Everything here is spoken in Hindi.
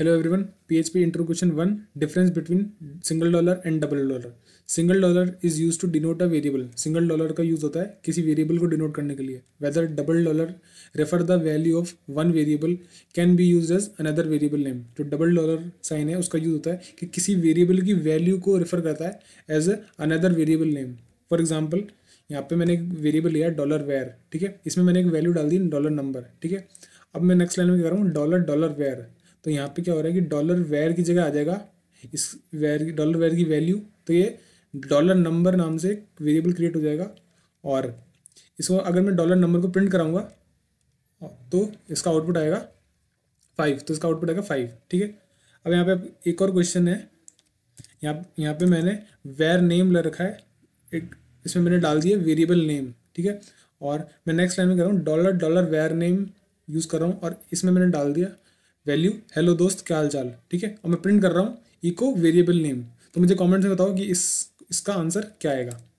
hello everyone PHP inter question one difference between single dollar and double dollar single dollar is use to denote a variable single dollar का यूज होता है किसी वेरिएबल को डिनोट करने के लिए whether double dollar refer the value of one variable can be use as another variable name जो डबल डॉलर साइन है उसका यूज होता है कि किसी वेरिएबल की वैल्यू को रेफर करता है as another variable name for example यहाँ पे मैंने एक वेरिएबल लिया डॉलर वेयर ठीक है इसमें मैंने एक वैल्यू डाल दी डॉलर नंबर ठीक है अब मैं नेक्स्ट लाइन में कह रहा हूँ डॉलर डॉलर वेयर तो यहाँ पे क्या हो रहा है कि डॉलर वेयर की जगह आ जाएगा इस वेयर डॉलर वेयर की वैल्यू तो ये डॉलर नंबर नाम से एक वेरिएबल क्रिएट हो जाएगा और इसको अगर मैं डॉलर नंबर को प्रिंट कराऊंगा तो इसका आउटपुट आएगा फाइव तो इसका आउटपुट आएगा फाइव ठीक है अब यहाँ पे एक और क्वेश्चन है यहाँ यहाँ पे मैंने वेयर नेम ले रखा है एक इसमें मैंने डाल दिया वेरिएबल नेम ठीक है और मैं नेक्स्ट लाइन में कर रहा हूँ dollar dollar var name use कर रहा हूँ और इसमें मैंने डाल दिया वैल्यू हेलो दोस्त क्या हाल चाल ठीक है और मैं प्रिंट कर रहा हूँ इको वेरिएबल नेम तो मुझे कॉमेंट्स में बताओ कि इस इसका आंसर क्या आएगा